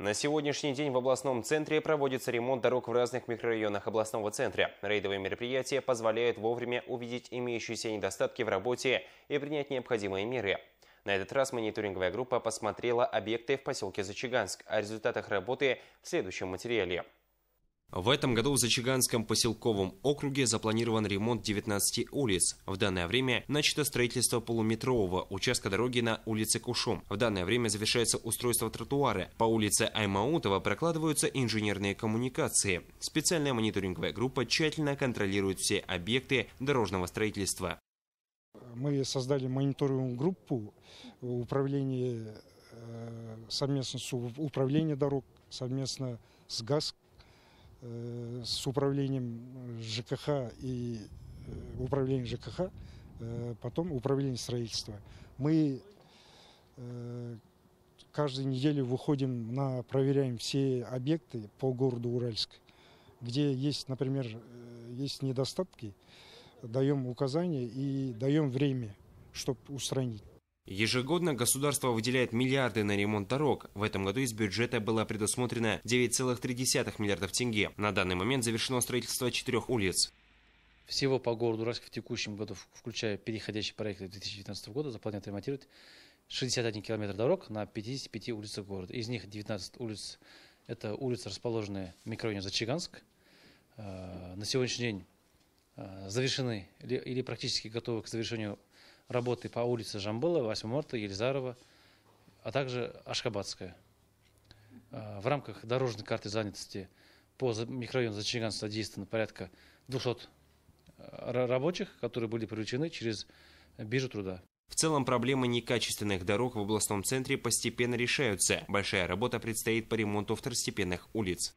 На сегодняшний день в областном центре проводится ремонт дорог в разных микрорайонах областного центра. Рейдовые мероприятия позволяют вовремя увидеть имеющиеся недостатки в работе и принять необходимые меры. На этот раз мониторинговая группа посмотрела объекты в поселке Зачаганск. О результатах работы в следующем материале. В этом году в Зачаганском поселковом округе запланирован ремонт 19 улиц. В данное время начато строительство полуметрового участка дороги на улице Кушум. В данное время завершается устройство тротуара. По улице Аймаутова прокладываются инженерные коммуникации. Специальная мониторинговая группа тщательно контролирует все объекты дорожного строительства. Мы создали мониторинговую группу управления э, совместно с управлением дорог, совместно с ГАЗ Э, с управлением ЖКХ и э, управлением ЖКХ, э, потом управление строительства. Мы каждую неделю выходим на, проверяем все объекты по городу Уральск, где есть, например, есть недостатки, даем указания и даем время, чтобы устранить. Ежегодно государство выделяет миллиарды на ремонт дорог. В этом году из бюджета было предусмотрено 9,3 миллиардов тенге. На данный момент завершено строительство четырех улиц. Всего по городу Уральск в текущем году, включая переходящие проекты 2019 года, запланировано ремонтировать 61 километр дорог на 55 улицах города. Из них 19 улиц – это улицы, расположенные в микрорайоне Зачаганск. Э, на сегодняшний день э, завершены или практически готовы к завершению работы по улице Жамбыла, 8 марта, Елизарова, а также Ашхабадская. А, в рамках дорожной карты занятости по микрорайону Зачаган задействовано порядка 200 а, рабочих, которые были привлечены через биржу труда. В целом проблемы некачественных дорог в областном центре постепенно решаются. Большая работа предстоит по ремонту второстепенных улиц.